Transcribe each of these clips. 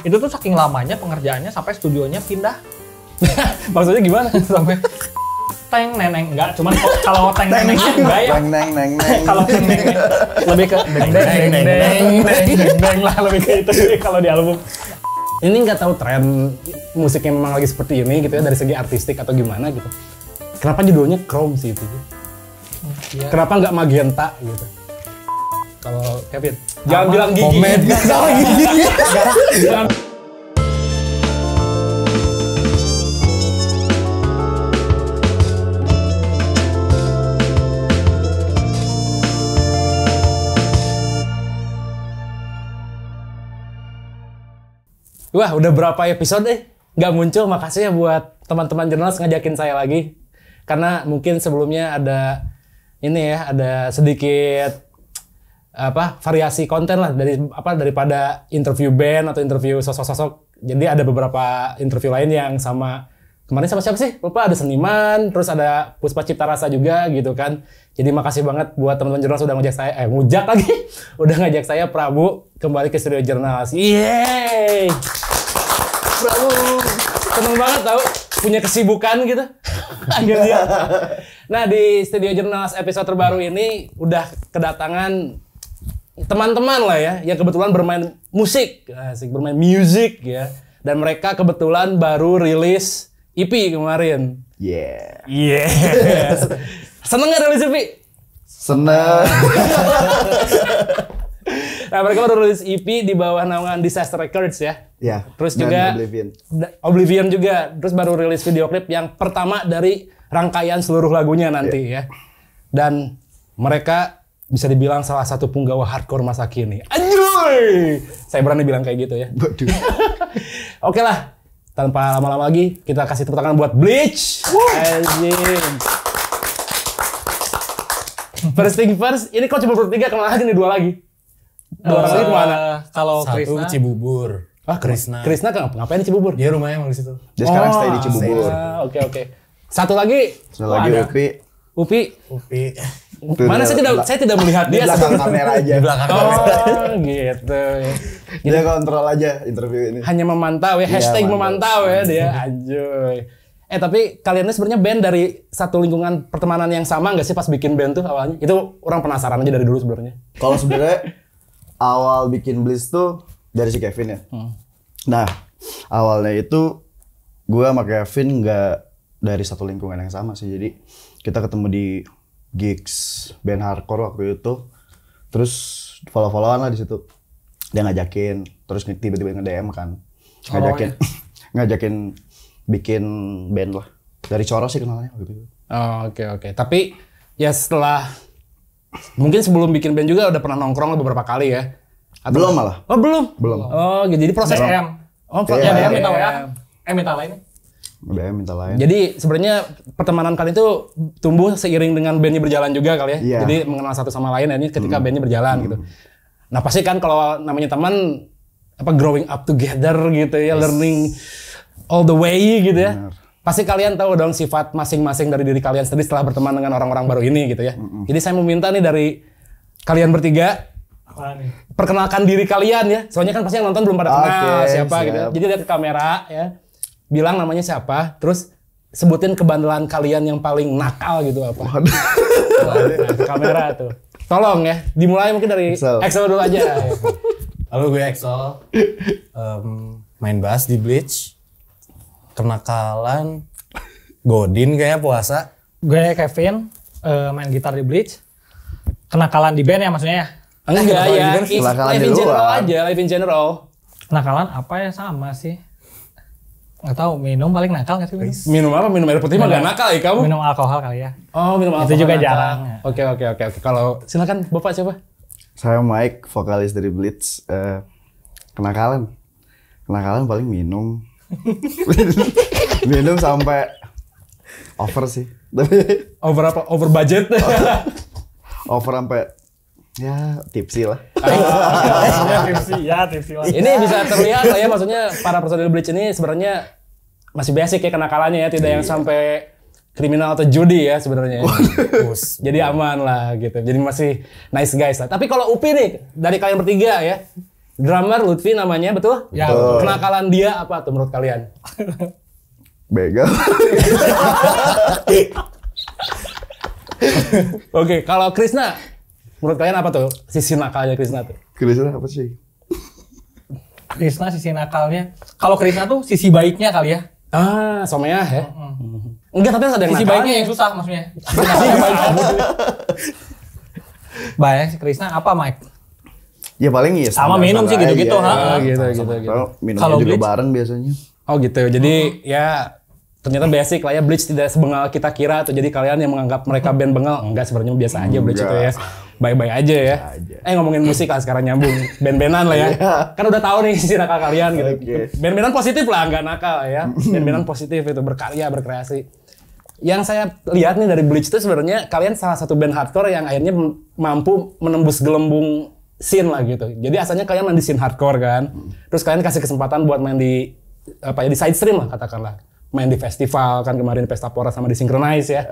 Itu tuh saking lamanya pengerjaannya sampai studionya pindah. Maksudnya gimana? sampai teng neneng enggak cuman kalau teng neneng enggak ya teng neng neng kalau teng neneng lebih ke neng neng neng neng neng lah lebih ke itu sih kalau di album ini nggak tahu tren musiknya memang lagi seperti ini gitu ya dari segi artistik atau gimana gitu kenapa judulnya chrome sih itu iya. kenapa nggak magenta gitu kalau Kevin? Jangan bilang gigi. Komen. salah gigi. Jangan. Wah, udah berapa episode eh nggak muncul. Makasih ya buat teman-teman jurnalis ngajakin saya lagi. Karena mungkin sebelumnya ada ini ya, ada sedikit apa variasi konten lah dari apa daripada interview band atau interview sosok-sosok. Jadi ada beberapa interview lain yang sama kemarin sama siapa sih? Lupa ada seniman, terus ada Puspa Cipta Rasa juga gitu kan. Jadi makasih banget buat teman-teman jurnal sudah ngajak saya eh ngujak lagi. udah ngajak saya Prabu kembali ke studio jurnal. Yeay. Prabu seneng banget tau punya kesibukan gitu. Akhirnya. Nah di Studio Jurnalis episode terbaru ini udah kedatangan teman-teman lah ya yang kebetulan bermain musik asik bermain music ya dan mereka kebetulan baru rilis EP kemarin yeah yeah. seneng nggak rilis EP seneng nah mereka baru rilis EP di bawah naungan Disaster Records ya ya yeah, terus juga Oblivion Oblivion juga terus baru rilis video klip yang pertama dari rangkaian seluruh lagunya nanti yeah. ya dan mereka bisa dibilang salah satu punggawa hardcore masa kini. Anjay! Saya berani bilang kayak gitu ya. Waduh. Oke lah, tanpa lama-lama lagi kita kasih tepuk tangan buat Bleach. Anjing. First thing first, ini kok cuma bertiga kemana lagi nih dua lagi? Dua orang lagi eh, kemana? Kalau Satu Krishna. Cibubur. Ah, Krisna. Krisna kan ngapain di Cibubur? Dia rumahnya emang di situ. Dia sekarang stay di Cibubur. Oke oke. Satu lagi. Satu lagi Upi. Upi. Upi. Tuh, Mana saya tidak saya tidak melihat dia di belakang kamera aja. Di belakang oh, gitu. Jadi, dia kontrol aja interview ini. Hanya memantau ya, iya, hashtag ya, memantau ya dia. Ajoy. Eh tapi kalian ini sebenarnya band dari satu lingkungan pertemanan yang sama nggak sih pas bikin band tuh awalnya? Itu orang penasaran aja dari dulu sebenarnya. Kalau sebenarnya awal bikin bliss tuh dari si Kevin ya. Hmm. Nah, awalnya itu gue sama Kevin nggak dari satu lingkungan yang sama sih. Jadi kita ketemu di gigs band hardcore waktu itu terus follow followan lah di situ dia ngajakin terus tiba-tiba nge DM kan ngajakin oh, ya. ngajakin bikin band lah dari Coro sih kenalnya oke oh, oke okay, okay. tapi ya setelah mungkin sebelum bikin band juga udah pernah nongkrong beberapa kali ya Atau belum malah oh belum belum oh jadi proses belum. oh proses yeah, kita em WA M BBM iya. minta lain. Jadi sebenarnya pertemanan kalian itu tumbuh seiring dengan bandnya berjalan juga kali ya. Yeah. Jadi mengenal satu sama lain ini ketika mm. bandnya berjalan mm. gitu. Nah pasti kan kalau namanya teman apa growing up together gitu ya, yes. learning all the way gitu ya. Benar. Pasti kalian tahu dong sifat masing-masing dari diri kalian sendiri setelah berteman dengan orang-orang baru ini gitu ya. Mm -mm. Jadi saya meminta nih dari kalian bertiga Perkenalkan diri kalian ya. Soalnya kan pasti yang nonton belum pada kenal okay, siapa gitu ya. siap. gitu. Jadi lihat ke kamera ya bilang namanya siapa, terus sebutin kebandelan kalian yang paling nakal gitu apa. Waduh. Nah, kamera tuh. Tolong ya, dimulai mungkin dari Excel, dulu aja. Halo gue Excel, um, main bass di Bleach, kenakalan, Godin kayaknya puasa. Gue Kevin, uh, main gitar di Bleach, kenakalan di band ya maksudnya ya? Enggak ya, live in general aja, live in general. Kenakalan apa ya sama sih? Gak tau, minum paling nakal gak sih? Minum, minum apa? Minum air putih mah gak nakal ya kamu? Minum alkohol kali ya. Oh, minum alkohol. Itu juga nakal. jarang. Oke, oke, oke. oke. Kalau silakan Bapak siapa? Saya Mike, vokalis dari Blitz. Uh, kenakalan. Kenakalan paling minum. minum sampai over sih. over apa? Over budget. over sampai ya tipsi lah. ya tipsi, ya tipsi lah. Ini bisa terlihat lah ya maksudnya para personil Bleach ini sebenarnya masih basic ya kenakalannya ya, tidak yang iya. sampai kriminal atau judi ya sebenarnya. Jadi aman lah gitu. Jadi masih nice guys lah. Tapi kalau Upi nih dari kalian bertiga ya, drummer Lutfi namanya betul? Ya. Kenakalan dia apa tuh menurut kalian? Begal. Oke, kalau Krisna Menurut kalian apa tuh sisi nakalnya Krisna tuh? Krisna apa sih? Krishna sisi nakalnya. Kalau Krisna tuh sisi baiknya kali ya. Ah, somea ya. Mm-hmm. Enggak, tapi ada yang Sisi baiknya yang susah maksudnya. baik si Krishna apa Mike? Ya paling iya. sama, minum sih gitu-gitu, ha. Gitu gitu gitu. Kalau minumnya juga bleach? bareng biasanya. Oh gitu. Jadi uh-huh. ya ternyata basic lah ya Bleach tidak sebengal kita kira atau Jadi kalian yang menganggap mereka band bengal enggak sebenarnya biasa aja Bleach itu ya baik-baik aja ya. Aja. Eh ngomongin musik lah sekarang nyambung band-bandan lah ya. Iya. Kan udah tahu nih si nakal kalian gitu. Okay. Band-bandan positif lah, nggak nakal ya. Band-bandan positif itu berkarya, berkreasi. Yang saya lihat nih dari Bleach itu sebenarnya kalian salah satu band hardcore yang akhirnya mampu menembus gelembung scene lah gitu. Jadi asalnya kalian main di scene hardcore kan. Terus kalian kasih kesempatan buat main di apa ya di side stream lah katakanlah. Main di festival kan kemarin Pesta Pora sama di Synchronize ya.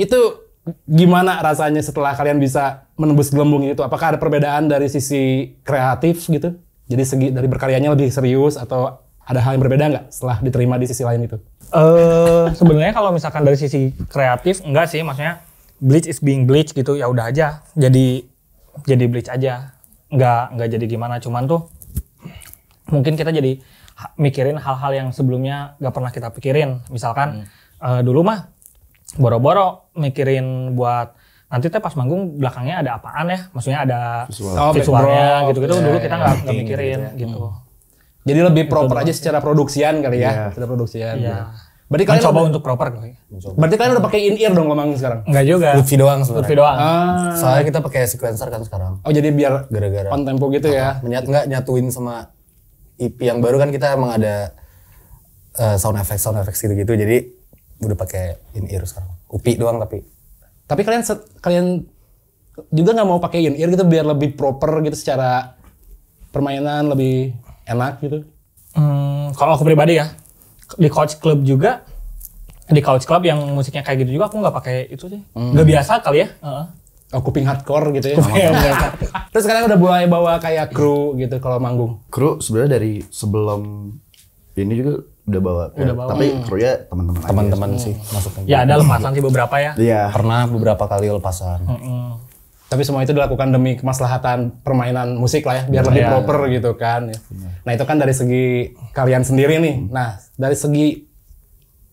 Itu gimana rasanya setelah kalian bisa menembus gelembung itu? Apakah ada perbedaan dari sisi kreatif gitu? Jadi segi dari berkaryanya lebih serius atau ada hal yang berbeda nggak setelah diterima di sisi lain itu? Eh uh, sebenarnya kalau misalkan dari sisi kreatif enggak sih, maksudnya bleach is being bleach gitu ya udah aja jadi jadi bleach aja nggak nggak jadi gimana cuman tuh mungkin kita jadi mikirin hal-hal yang sebelumnya nggak pernah kita pikirin misalkan hmm. uh, dulu mah boro-boro mikirin buat nanti teh pas manggung belakangnya ada apaan ya maksudnya ada Visual. oh, visualnya gitu-gitu dulu kita nggak yeah, mikirin gitu, ya. gitu. Hmm. jadi lebih proper gitu aja secara produksian kali ya yeah. secara produksian yeah. Ya. Berarti kalian coba untuk proper kali. Berarti kalian udah pakai in ear dong memang sekarang? nggak juga. lutfi doang sebenarnya. doang. Ah. Soalnya kita pakai sequencer kan sekarang. Oh jadi biar gara-gara on tempo gitu ya. Ah, menyat nggak nyatuin sama ip yang baru kan kita emang ada uh, sound effect sound effect gitu-gitu. Jadi udah pakai in ear sekarang upi doang tapi tapi kalian kalian juga nggak mau pakai in ear gitu biar lebih proper gitu secara permainan lebih enak gitu hmm, kalau aku pribadi ya di coach club juga di coach club yang musiknya kayak gitu juga aku nggak pakai itu sih hmm. nggak hmm. biasa kali ya uh. Oh, kuping hardcore gitu ya. Kuping Terus sekarang udah mulai bawa kayak kru gitu kalau manggung. Kru sebenarnya dari sebelum ini juga udah bawa udah bawa. tapi hmm. ya teman-teman teman-teman sih hmm. masuknya ya ada lepasan sih beberapa ya iya pernah beberapa kali lepasan hmm. tapi semua itu dilakukan demi kemaslahatan permainan musik lah ya biar iya, lebih ya. proper gitu kan ya. iya. nah itu kan dari segi kalian sendiri nih nah dari segi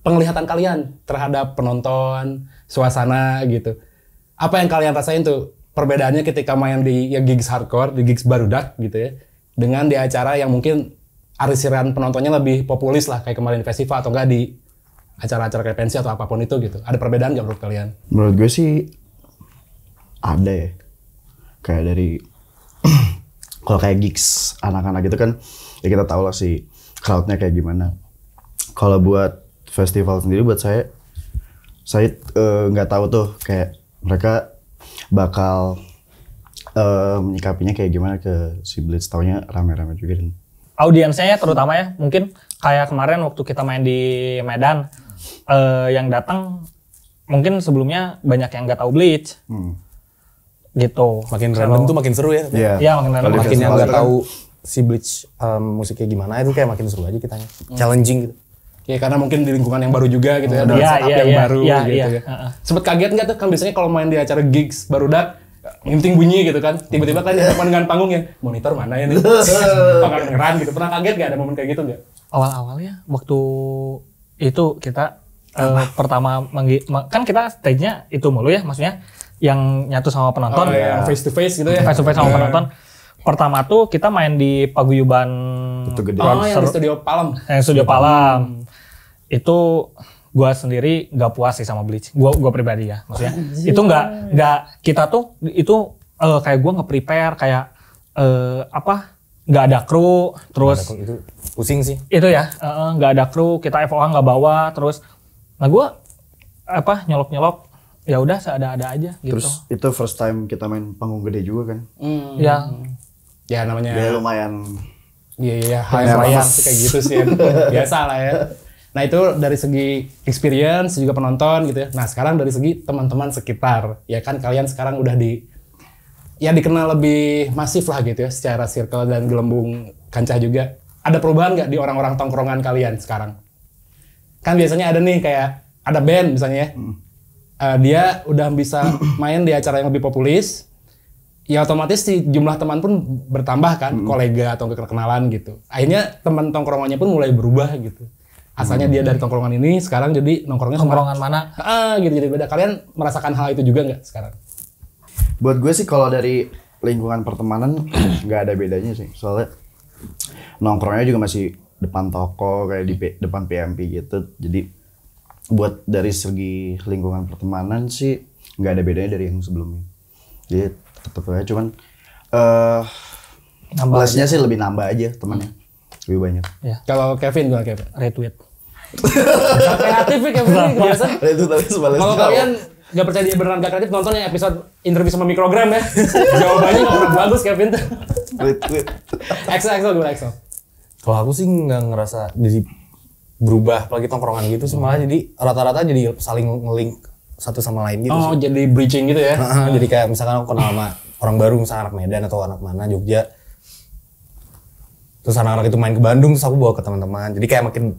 penglihatan kalian terhadap penonton suasana gitu apa yang kalian rasain tuh perbedaannya ketika main di ya, gigs hardcore di gigs barudak gitu ya dengan di acara yang mungkin arisiran penontonnya lebih populis lah kayak kemarin festival atau enggak di acara-acara kayak pensi atau apapun itu gitu. Ada perbedaan nggak menurut kalian? Menurut gue sih ada ya. Kayak dari kalau kayak gigs anak-anak gitu kan ya kita tahu lah si crowdnya kayak gimana. Kalau buat festival sendiri buat saya saya eh, nggak uh, tahu tuh kayak mereka bakal uh, menyikapinya kayak gimana ke si Blitz taunya rame-rame juga dan audiensnya saya terutama ya mungkin kayak kemarin waktu kita main di Medan uh, yang datang mungkin sebelumnya banyak yang nggak tahu Bleach hmm. gitu makin so, random tuh makin seru ya yeah. ya iya, makin random makin yang nggak tahu si Bleach um, musiknya gimana itu kayak makin seru aja kita hmm. challenging gitu Ya karena mungkin di lingkungan yang baru juga gitu ya, ada yeah, setup yeah, yang yeah, baru yeah, gitu yeah. ya. Sempet kaget nggak tuh kan biasanya kalau main di acara gigs baru dat yang penting bunyi gitu kan tiba-tiba kan yeah. dengan panggung yang monitor mana ya nih bakal ngeran gitu pernah kaget gak ada momen kayak gitu nggak awal-awalnya waktu itu kita uh, pertama manggi, kan kita stage-nya itu mulu ya maksudnya yang nyatu sama penonton oh, iya. face to face gitu ya face to face sama iya. penonton pertama tuh kita main di paguyuban oh yang di studio Palem yang studio hmm. Palem itu gue sendiri gak puas sih sama Bleach. Gue gua pribadi ya, maksudnya Anjir. itu nggak nggak kita tuh itu uh, kayak gue nge prepare kayak uh, apa nggak ada kru terus ada itu pusing sih itu ya nggak uh, ada kru kita FOA nggak bawa terus nah gue apa nyolok nyolok ya udah seada ada aja gitu terus itu first time kita main panggung gede juga kan mm. ya ya namanya ya lumayan Iya iya, iya. high kayak gitu sih biasa lah ya. Nah itu dari segi experience juga penonton gitu ya. Nah sekarang dari segi teman-teman sekitar ya kan kalian sekarang udah di ya dikenal lebih masif lah gitu ya secara circle dan gelembung kancah juga. Ada perubahan nggak di orang-orang tongkrongan kalian sekarang? Kan biasanya ada nih kayak ada band misalnya ya. Hmm. Uh, dia udah bisa main di acara yang lebih populis. Ya otomatis si jumlah teman pun bertambah kan, hmm. kolega atau kenalan gitu. Akhirnya teman tongkrongannya pun mulai berubah gitu asalnya hmm. dia dari tongkrongan ini sekarang jadi nongkrongnya tongkrongan mana ah gitu jadi beda kalian merasakan hal itu juga nggak sekarang buat gue sih kalau dari lingkungan pertemanan nggak ada bedanya sih soalnya nongkrongnya juga masih depan toko kayak di depan PMP gitu jadi buat dari segi lingkungan pertemanan sih nggak ada bedanya dari yang sebelumnya jadi tetap aja cuman eh, plusnya aja. sih lebih nambah aja temannya hmm. lebih banyak. Ya. Kalau Kevin gimana Kevin? Retweet kreatif ya, kayak begini biasa. Itu tapi Kalau kalian nggak percaya dia beneran gak kreatif, nonton yang episode interview sama mikrogram ya. Jawabannya nggak pernah bagus Kevin. Tweet, tweet. Excel, Excel, gue Excel? Kalau aku sih nggak ngerasa jadi berubah apalagi tongkrongan gitu sih malah jadi rata-rata jadi saling ngelink satu sama lain gitu oh, sih. jadi bridging gitu ya. jadi kayak misalkan aku kenal sama orang baru misalkan anak Medan atau anak mana Jogja. Terus anak-anak itu main ke Bandung terus aku bawa ke teman-teman. Jadi kayak makin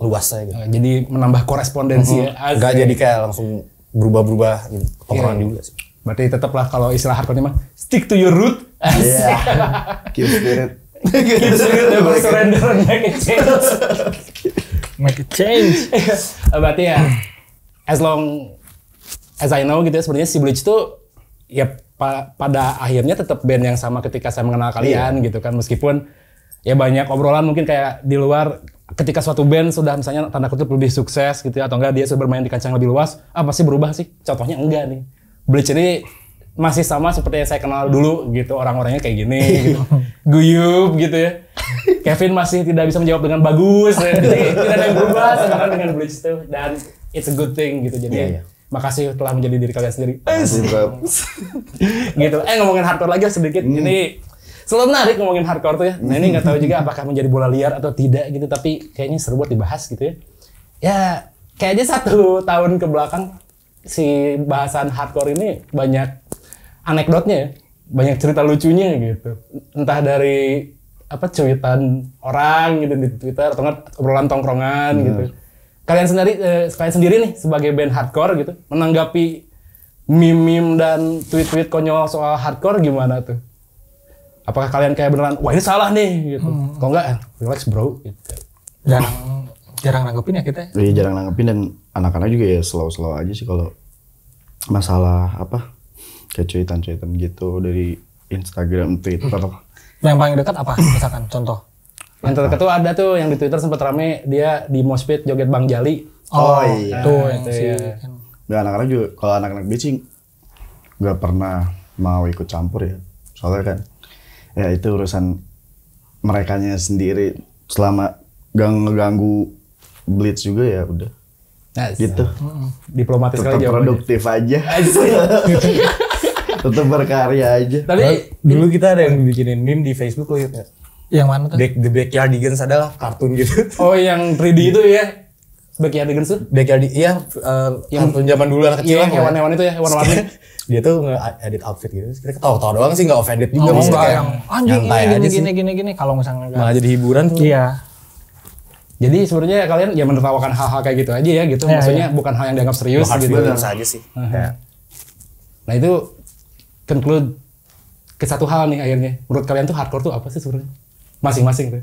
luasnya Gitu. Nah, jadi menambah korespondensi mm -hmm. ya. Enggak jadi kayak langsung berubah-berubah gitu. yeah. juga sih. Berarti tetaplah kalau istilah hardcore mah stick to your root. Iya. Yeah. Keep spirit. Keep spirit never surrender make a change. make a change. Berarti ya as long as I know gitu ya sebenarnya si Bleach tuh ya pa pada akhirnya tetap band yang sama ketika saya mengenal kalian yeah. gitu kan meskipun ya banyak obrolan mungkin kayak di luar ketika suatu band sudah misalnya tanda kutip lebih sukses gitu ya, atau enggak dia sudah bermain di kancah yang lebih luas, apa ah, sih berubah sih. Contohnya enggak nih. Bleach ini masih sama seperti yang saya kenal dulu gitu orang-orangnya kayak gini gitu. Guyup gitu ya. Kevin masih tidak bisa menjawab dengan bagus. Ya. Jadi tidak ada yang berubah sekarang dengan Bleach tuh dan it's a good thing gitu jadi. Yeah, yeah. Makasih telah menjadi diri kalian sendiri. gitu. Eh ngomongin hardcore lagi sedikit. Hmm. Ini selalu menarik ngomongin hardcore tuh ya. Nah ini nggak tahu juga apakah menjadi bola liar atau tidak gitu, tapi kayaknya seru buat dibahas gitu ya. Ya kayaknya satu tahun ke belakang si bahasan hardcore ini banyak anekdotnya ya. Banyak cerita lucunya gitu. Entah dari apa cuitan orang gitu di Twitter atau nggak obrolan tongkrongan Benar. gitu. Kalian sendiri eh, kalian sendiri nih sebagai band hardcore gitu menanggapi mimim dan tweet-tweet konyol soal hardcore gimana tuh? apakah kalian kayak beneran wah ini salah nih gitu hmm. kalau enggak relax bro gitu. jarang jarang nanggepin ya kita ya? iya jarang nanggepin dan anak-anak juga ya slow-slow aja sih kalau masalah apa kayak cuitan-cuitan gitu dari Instagram Twitter hmm. yang paling dekat apa misalkan contoh yang terdekat tuh ada tuh yang di Twitter sempat rame dia di Mospit joget Bang Jali oh, oh iya tuh yang itu ya. dan anak-anak juga kalau anak-anak bising nggak pernah mau ikut campur ya soalnya kan ya itu urusan nya sendiri selama gak ngeganggu blitz juga ya udah nah, gitu diplomatis tetap produktif aja, aja. tetap berkarya aja tapi nah, dulu kita ada yang bikinin meme di Facebook loh ya yang mana tuh? Back, the Backyardigans adalah kartun gitu. Oh yang 3D itu ya? Backyard sih, tuh? Backyard, iya, uh, yang zaman dulu anak kecil. Iya, hewan-hewan itu ya, hewan-warni. dia tuh nge-edit outfit gitu, kita ketawa-ketawa doang sih, nggak offended juga. Oh, maksudnya yang anjing ini, iya, gini, gini, gini, gini, gini, kalau misalnya Malah jadi hiburan tuh. Iya. Jadi sebenarnya kalian ya menertawakan hal-hal kayak gitu aja ya gitu. Ya, Maksudnya ya. bukan hal yang dianggap serius Bahas gitu. Bukan saja sih. Uh -huh. ya. Nah itu conclude ke satu hal nih akhirnya. Menurut kalian tuh hardcore tuh apa sih sebenarnya? Masing-masing tuh.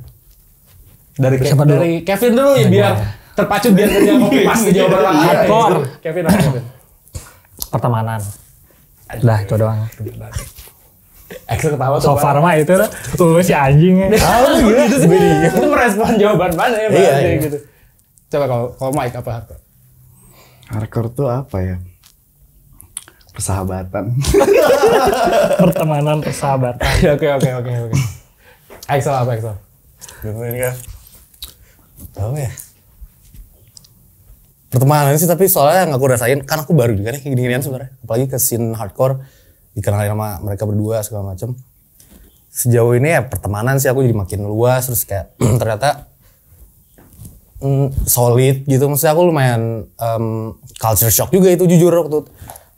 Dari ke- dari Kevin dulu iya, ya biar terpacu biar kerja kopi pasti iya, jawaban lah Kevin apa Kevin pertemanan dah itu doang Excel ketawa tuh. So farma itu tuh Uh, si anjing Tahu iya. gitu sih. Itu merespon jawaban mana ya. Iya, iya, gitu. Coba kalau kalau Mike apa hardcore? Hardcore tuh apa ya? Persahabatan. Pertemanan, persahabatan. Oke, oke, oke, oke. Excel apa Excel? Gitu ini kan. Tahu ya? pertemanan sih tapi soalnya yang aku rasain kan aku baru juga nih kayak gini-ginian sebenarnya apalagi ke scene hardcore dikenalin sama mereka berdua segala macem sejauh ini ya pertemanan sih aku jadi makin luas terus kayak ternyata mm, solid gitu maksudnya aku lumayan um, culture shock juga itu jujur waktu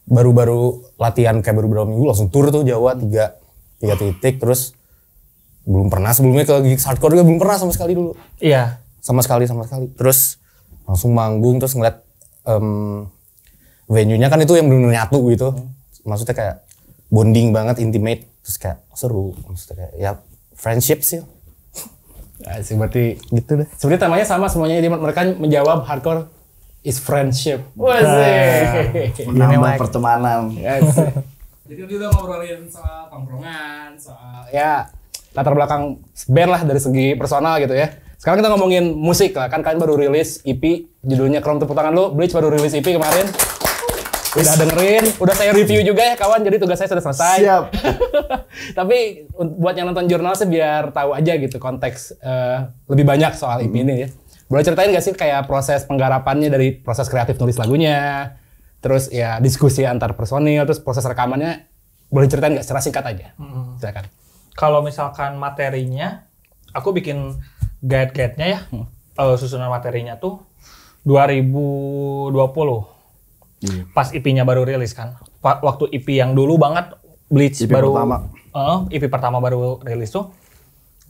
baru-baru latihan kayak baru berapa minggu langsung tur tuh Jawa tiga tiga titik terus belum pernah sebelumnya ke gigs hardcore juga belum pernah sama sekali dulu iya sama sekali sama sekali terus langsung manggung terus ngeliat um, venue-nya kan itu yang benar-benar nyatu gitu hmm. maksudnya kayak bonding banget intimate terus kayak seru maksudnya kayak ya friendship sih ah, sih berarti gitu deh. Sebenarnya temanya sama semuanya jadi mereka menjawab hardcore is friendship. Wah nah, sih. Menambah pertemanan. Ya, jadi kan kita udah ngobrolin soal tongkrongan, soal ya latar belakang band lah dari segi personal gitu ya. Sekarang kita ngomongin musik lah, kan kalian baru rilis EP judulnya Chrome Tepuk Tangan Lu, Bleach baru rilis EP kemarin. Udah dengerin, udah saya review juga ya kawan, jadi tugas saya sudah selesai. Siap. Tapi buat yang nonton jurnal sih biar tahu aja gitu konteks uh, lebih banyak soal EP ini ya. Boleh ceritain gak sih kayak proses penggarapannya dari proses kreatif nulis lagunya, terus ya diskusi antar personil, terus proses rekamannya, boleh ceritain gak secara singkat aja? Hmm. Silakan. Kalau misalkan materinya, aku bikin guide-guide-nya ya, hmm. uh, susunan materinya tuh 2020. Hmm. Iya. Pas IP-nya baru rilis kan. Waktu IP yang dulu banget Bleach IP baru pertama. Uh, IP pertama baru rilis tuh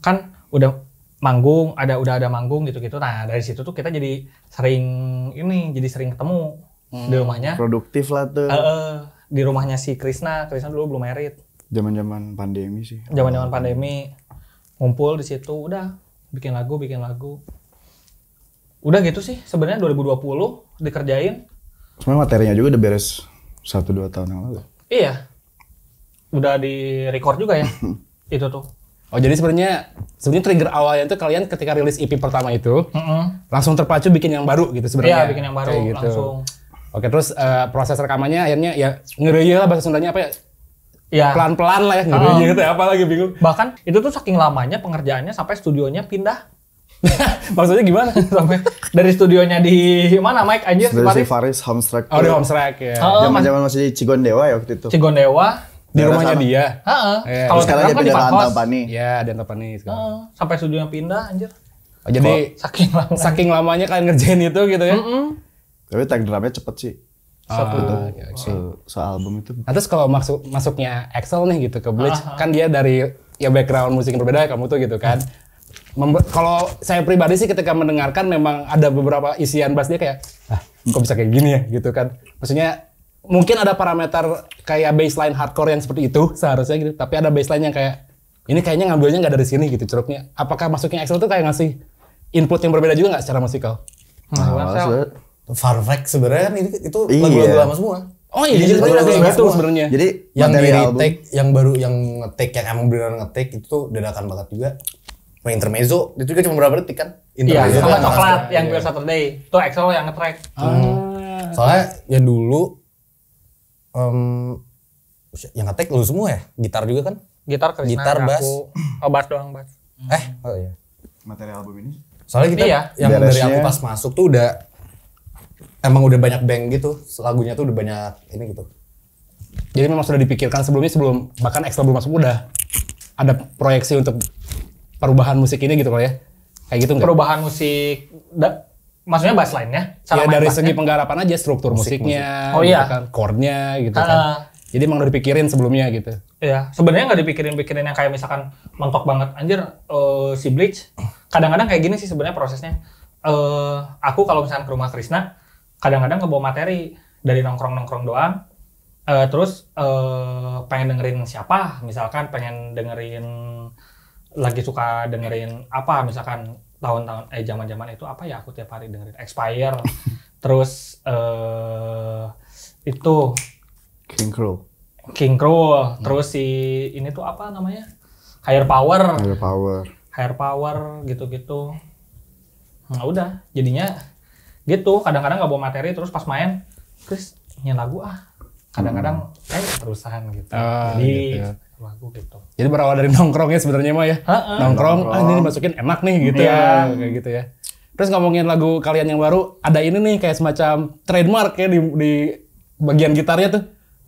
kan udah manggung, ada udah ada manggung gitu-gitu. Nah, dari situ tuh kita jadi sering ini, jadi sering ketemu hmm, di rumahnya. Produktif lah tuh. Uh, uh, di rumahnya si Krisna, Krisna dulu belum merit. Zaman-zaman pandemi sih. Zaman-zaman pandemi ngumpul di situ udah bikin lagu bikin lagu udah gitu sih sebenarnya 2020 dikerjain sebenarnya materinya juga udah beres satu dua tahun yang lalu iya udah di record juga ya itu tuh Oh jadi sebenarnya sebenarnya trigger awalnya itu kalian ketika rilis EP pertama itu mm -hmm. langsung terpacu bikin yang baru gitu sebenarnya. Iya bikin yang baru gitu. langsung. Oke terus uh, proses rekamannya akhirnya ya ngeri lah bahasa Sundanya apa ya ya pelan-pelan lah ya um, gitu ya apalagi bingung bahkan itu tuh saking lamanya pengerjaannya sampai studionya pindah maksudnya gimana sampai dari studionya di mana Mike anjir dari si Faris Homestreak oh di Homestreak ya zaman zaman masih di Cigon ya waktu itu Cigondewa di rumahnya sana. dia Heeh. Iya. kalau sekarang kan di Tapani. Iya, di Antapani sekarang uh, sampai studionya pindah anjir oh, jadi saking lamanya. saking lamanya kalian ngerjain itu gitu ya mm -mm. tapi tag drumnya cepet sih Ah, satu ah, okay, So, so album itu. Nah, terus kalau masuk masuknya Excel nih gitu ke Bleach, Aha. Ah. kan dia dari ya background musik yang berbeda kamu tuh gitu kan. kalau saya pribadi sih ketika mendengarkan memang ada beberapa isian bass dia kayak ah kok bisa kayak gini ya gitu kan. Maksudnya mungkin ada parameter kayak baseline hardcore yang seperti itu seharusnya gitu, tapi ada baseline yang kayak ini kayaknya ngambilnya nggak dari sini gitu ceruknya. Apakah masuknya Excel tuh kayak ngasih input yang berbeda juga nggak secara musikal? nah Farfek sebenarnya kan itu, itu iya. lagu-lagu lama semua. Oh iya, jadi lagu lagu gitu sebenarnya. Jadi yang dari take yang baru yang ngetik yang emang beneran ngetik itu tuh dadakan banget juga. Main intermezzo itu juga cuma berapa detik kan? Intermezzo iya, sama kan coklat yang Girl Saturday. Itu Excel yang ngetrack. Hmm. Soalnya ya dulu um, yang ngetek lu semua ya? Gitar juga kan? Gitar Krishna, gitar bass. Aku, oh bass doang bass. Eh, oh iya. Material album ini. Soalnya kita iya. yang dari aku pas masuk tuh udah emang udah banyak bank gitu lagunya tuh udah banyak ini gitu jadi memang sudah dipikirkan sebelumnya sebelum bahkan ekstra belum masuk udah ada proyeksi untuk perubahan musik ini gitu loh ya kayak gitu enggak? perubahan musik da, maksudnya bassline ya cara ya dari segi penggarapan aja struktur musik, musiknya musik. oh iya gitu kan chordnya gitu uh, kan jadi emang udah dipikirin sebelumnya gitu Iya, sebenarnya nggak dipikirin-pikirin yang kayak misalkan mentok banget anjir uh, si Bleach. Kadang-kadang kayak gini sih sebenarnya prosesnya. Uh, aku kalau misalkan ke rumah Krisna, kadang-kadang ngebawa materi dari nongkrong-nongkrong doang uh, terus uh, pengen dengerin siapa misalkan pengen dengerin lagi suka dengerin apa misalkan tahun-tahun eh zaman-zaman itu apa ya aku tiap hari dengerin Expire terus uh, itu King Crow King Crow terus si ini tuh apa namanya Higher Power Higher Power Higher Power gitu-gitu nah udah jadinya gitu kadang-kadang nggak bawa materi terus pas main terus nyanyi lagu ah kadang-kadang hmm. eh terusan gitu uh, jadi gitu. Ya. lagu gitu jadi berawal dari nongkrong ya sebenarnya mah ya Ha-ha, nongkrong, nongkrong. ah ini masukin enak nih gitu ya iya. kayak gitu ya terus ngomongin lagu kalian yang baru ada ini nih kayak semacam trademark ya di, di bagian gitarnya tuh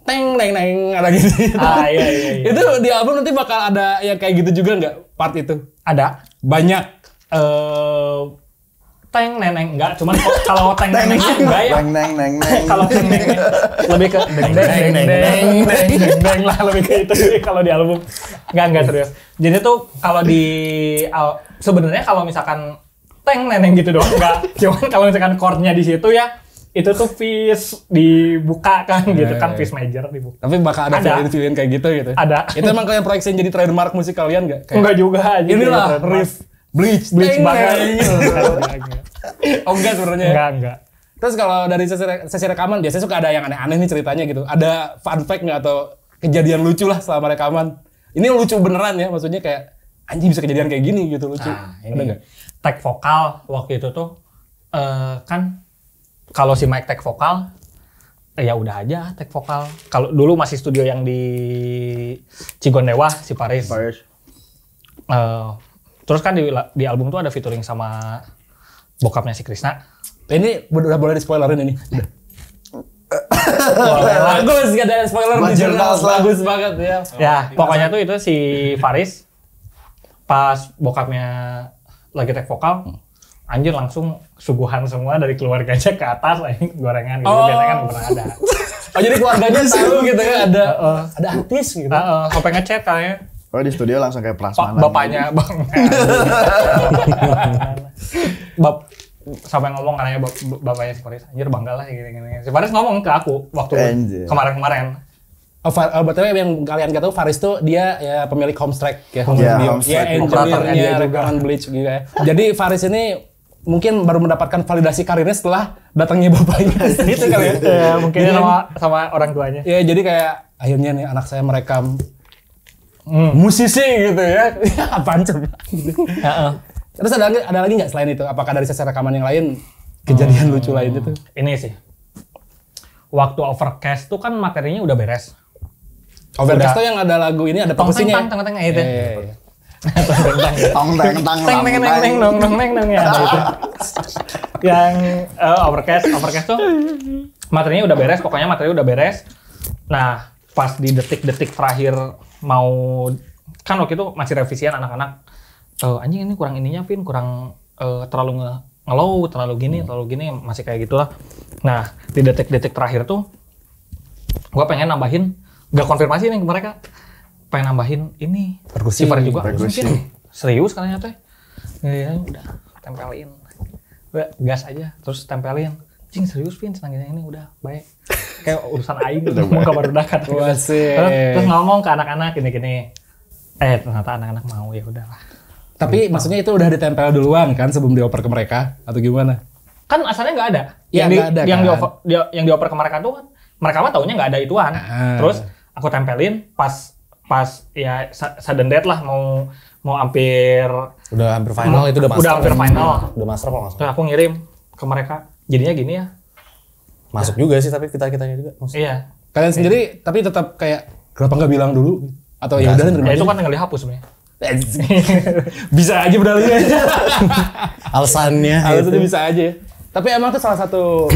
teng neng neng ada gitu. Ah, iya, iya, iya. itu di album nanti bakal ada yang kayak gitu juga nggak part itu? Ada. Banyak. Uh, teng neneng enggak cuman kalau teng neneng enggak ya teng neng neng neng kalau teng neng lebih ke neng neng neng neng neng neng lah lebih ke itu kalau di album enggak enggak serius jadi tuh kalau di sebenarnya kalau misalkan teng neneng gitu doang enggak cuman kalau misalkan chordnya di situ ya itu tuh fis dibuka kan yeah, gitu iya, kan yeah, major dibuka. Tapi bakal ada, ada. feeling kayak gitu gitu. Ada. Itu emang kalian proyeksi jadi trademark musik kalian gak? Kayak Enggak juga aja. Inilah riff bleach bleach iya. banget iya, iya. oh enggak sebenarnya ya? enggak enggak terus kalau dari sesi, sesi rekaman biasanya suka ada yang aneh-aneh nih ceritanya gitu ada fun fact nggak atau kejadian lucu lah selama rekaman ini lucu beneran ya maksudnya kayak anjing bisa kejadian kayak gini gitu lucu nah, ini ada nggak tag vokal waktu itu tuh uh, kan kalau si Mike tag vokal ya udah aja tag vokal kalau dulu masih studio yang di Cigondewa si Paris, Paris. Uh, Terus kan di, di album tuh ada featuring sama bokapnya si Krisna. Ini udah boleh di spoilerin ini. Eh. Udah. bagus gak ada spoiler di jurnal bagus banget ya. Oh, ya pokoknya tuh itu si Faris pas bokapnya lagi tek vokal hmm. anjir langsung suguhan semua dari keluarganya ke atas ini gorengan gitu oh. biasanya kan pernah ada. oh jadi keluarganya tahu gitu kan ada uh, ada artis gitu. Heeh, uh, uh, ngechat kayaknya. Oh di studio langsung kayak prasmanan. Bapaknya gitu. Bang. Bap sampai ngomong karena bap bapaknya si Faris anjir bangga lah gini gini. Si Faris ngomong ke aku waktu kemarin-kemarin. Oh, Far, oh, betul yang kalian gak tau, Faris tuh dia ya pemilik Homestrack ya, home yeah, studio. Ya, engineer-nya Bleach gitu ya. Jadi Faris ini mungkin baru mendapatkan validasi karirnya setelah datangnya bapaknya. itu kali ya. mungkin kan sama, sama orang tuanya. Ya jadi kayak akhirnya nih anak saya merekam hmm. musisi gitu ya. Apaan coba? Terus ada lagi ada lagi nggak selain itu? Apakah dari sesi rekaman yang lain kejadian hmm. lucu lain itu? Ini sih. Waktu overcast tuh kan materinya udah beres. Overcast tuh yang ada lagu ini ada perkusinya. Tong ya? tengah teng itu. Iya, iya, iya. Tong teng teng teng teng teng ya, itu. Yang eh, overcast overcast tuh materinya udah beres, pokoknya materinya udah beres. Nah, pas di detik-detik terakhir mau kan waktu itu masih revisian anak-anak e, anjing ini kurang ininya pin kurang e, terlalu nge ngelow terlalu gini hmm. terlalu gini masih kayak gitulah nah di detik-detik terakhir tuh gue pengen nambahin gak konfirmasi nih ke mereka pengen nambahin ini perkusi juga perkusi. serius katanya teh ya, udah tempelin gas aja terus tempelin Cing serius pin senangnya ini udah baik kayak urusan aing mau kabar udah kata terus ngomong ke anak-anak gini gini eh ternyata anak-anak mau ya udahlah tapi Lupa. Gitu. maksudnya itu udah ditempel duluan kan sebelum dioper ke mereka atau gimana kan asalnya nggak ada ya, yang di, ada, yang kan? dioper di, yang dioper ke mereka tuh kan mereka mah taunya nggak ada ituan ah. terus aku tempelin pas pas ya sudden death lah mau mau hampir udah hampir final itu udah master udah hampir final udah master kalau masalah. aku ngirim ke mereka jadinya gini ya masuk ya. juga sih tapi kita kitanya juga maksudnya. iya kalian sendiri iya. tapi tetap kayak kenapa nggak bilang dulu atau ya udah itu kan tinggal dihapus sebenarnya bisa aja beralihnya alasannya alasannya bisa aja tapi emang itu salah satu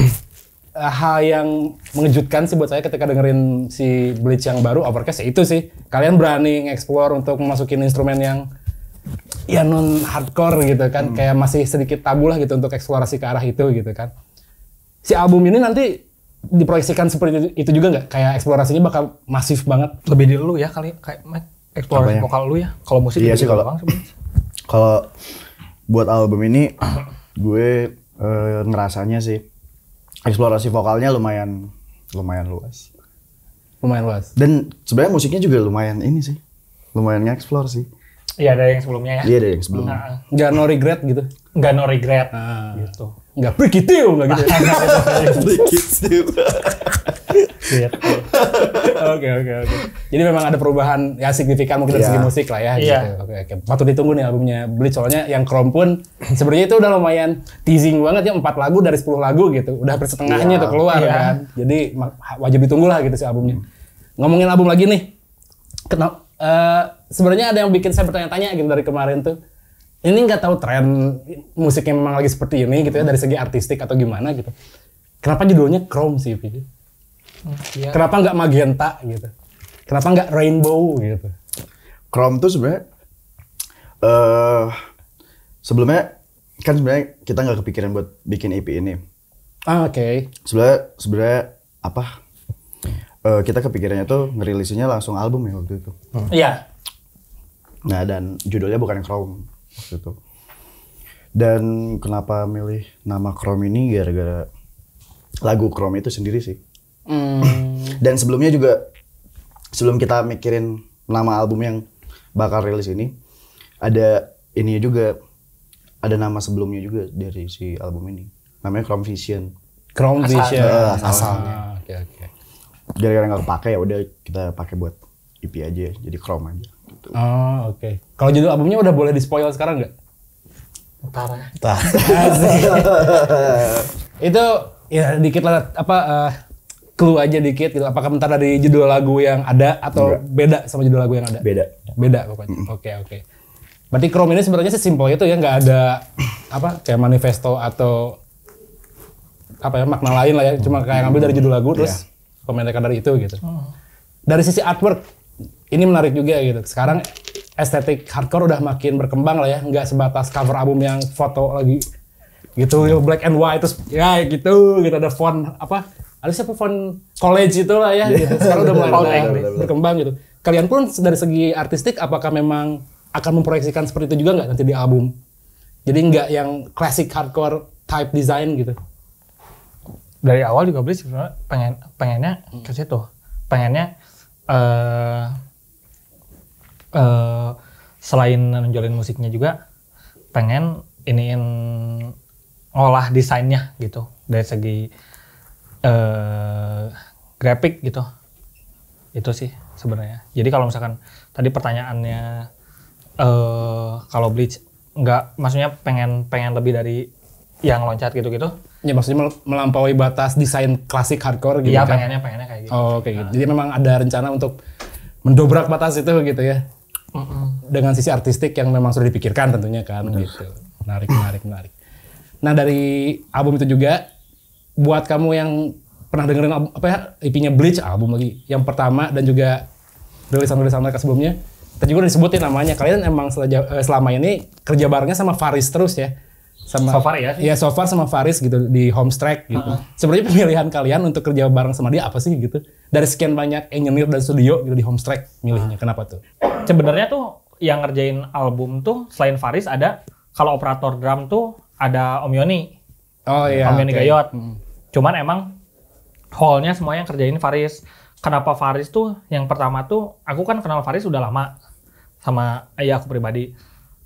eh, hal yang mengejutkan sih buat saya ketika dengerin si Bleach yang baru Overcast ya itu sih kalian berani ngeksplor untuk memasukin instrumen yang ya non hardcore gitu kan hmm. kayak masih sedikit tabu lah gitu untuk eksplorasi ke arah itu gitu kan si album ini nanti diproyeksikan seperti itu juga nggak kayak eksplorasinya bakal masif banget lebih di lu ya kali kayak eksplorasi vokal lu ya kalau musik iya sih kalau kalau buat album ini gue e, ngerasanya sih eksplorasi vokalnya lumayan lumayan luas lumayan luas dan sebenarnya musiknya juga lumayan ini sih lumayan ngeksplor sih Iya ada yang sebelumnya ya. Iya ada yang sebelumnya. Nah, Gak no regret gitu. Gak no regret. Nah. Gitu. Gak begitu nggak gitu. Ya? Begitu. Gitu. Oke oke oke. Jadi memang ada perubahan ya signifikan mungkin yeah. dari iya. segi musik lah ya. Iya. Gitu. Oke oke. Patut ditunggu nih albumnya beli soalnya yang Chrome pun sebenarnya itu udah lumayan teasing banget ya empat lagu dari sepuluh lagu gitu. Udah hampir setengahnya yeah. tuh keluar yeah. kan. Jadi wajib ditunggu lah gitu si albumnya. Hmm. Ngomongin album lagi nih. Kenapa Eh, sebenarnya ada yang bikin saya bertanya-tanya gitu dari kemarin tuh ini nggak tahu tren musik yang memang lagi seperti ini gitu ya dari segi artistik atau gimana gitu kenapa judulnya chrome sih Gitu? Ya. kenapa nggak magenta gitu kenapa nggak rainbow gitu chrome tuh sebenarnya uh, sebelumnya kan sebenarnya kita nggak kepikiran buat bikin EP ini ah, oke okay. sebenarnya sebenarnya apa uh, kita kepikirannya tuh ngerilisnya langsung album ya waktu itu. Iya. Hmm. Nah dan judulnya bukan Chrome waktu itu. Dan kenapa milih nama Chrome ini gara-gara lagu Chrome itu sendiri sih. Hmm. dan sebelumnya juga sebelum kita mikirin nama album yang bakal rilis ini ada ini juga ada nama sebelumnya juga dari si album ini namanya Chrome Vision. Chrome Vision asalnya. Eh, asalnya. Ah, okay, okay gara-gara nggak kepake ya udah kita pakai buat EP aja jadi Chrome aja gitu. Oh, oke. Okay. Kalau judul albumnya udah boleh di-spoil sekarang nggak? Ntar ya. Itu ya dikit lah apa uh, clue aja dikit gitu. Apakah bentar dari judul lagu yang ada atau Enggak. beda sama judul lagu yang ada? Beda. Beda pokoknya. Oke, mm. oke. Okay, okay. Berarti Chrome ini sebenarnya sesimpel itu ya nggak ada apa kayak manifesto atau apa ya makna lain lah ya cuma kayak ngambil dari judul lagu iya. terus yeah Komentar dari itu gitu. Hmm. Dari sisi artwork ini menarik juga gitu. Sekarang estetik hardcore udah makin berkembang lah ya, nggak sebatas cover album yang foto lagi gitu black and white terus ya gitu gitu ada font apa ada siapa font college itu lah ya gitu sekarang udah mulai ada, berkembang gitu kalian pun dari segi artistik apakah memang akan memproyeksikan seperti itu juga nggak nanti di album jadi nggak yang classic hardcore type design gitu dari awal juga beli sebenarnya pengen pengennya hmm. ke situ pengennya uh, uh, selain nunjulin musiknya juga pengen iniin olah desainnya gitu dari segi uh, grafik gitu itu sih sebenarnya jadi kalau misalkan tadi pertanyaannya uh, kalau Bleach nggak maksudnya pengen pengen lebih dari yang loncat gitu-gitu. Ya maksudnya melampaui batas desain klasik hardcore gitu ya, kan? Iya pengennya pengennya kayak gitu. Oh oke. Okay. Gitu. Nah. Jadi memang ada rencana untuk mendobrak batas itu gitu ya. Mm -mm. Dengan sisi artistik yang memang sudah dipikirkan tentunya kan Betul. gitu. Menarik menarik menarik. Nah dari album itu juga buat kamu yang pernah dengerin apa ya IP-nya Bleach album lagi yang pertama dan juga rilisan-rilisan mereka sebelumnya tadi juga udah disebutin namanya kalian emang eh, selama ini kerja barengnya sama Faris terus ya sama so far ya sih. Ya so far sama Faris gitu di Homestrek gitu. Uh -huh. Sebenarnya pemilihan kalian untuk kerja bareng sama dia apa sih gitu? Dari sekian banyak engineer dan studio gitu di Homestrek milihnya uh kenapa tuh? Sebenarnya tuh yang ngerjain album tuh selain Faris ada kalau operator drum tuh ada Om Yoni. Oh iya. Om Yoni okay. Gayot. Hmm. Cuman emang hallnya semuanya yang kerjain Faris. Kenapa Faris tuh yang pertama tuh aku kan kenal Faris udah lama sama ayah aku pribadi.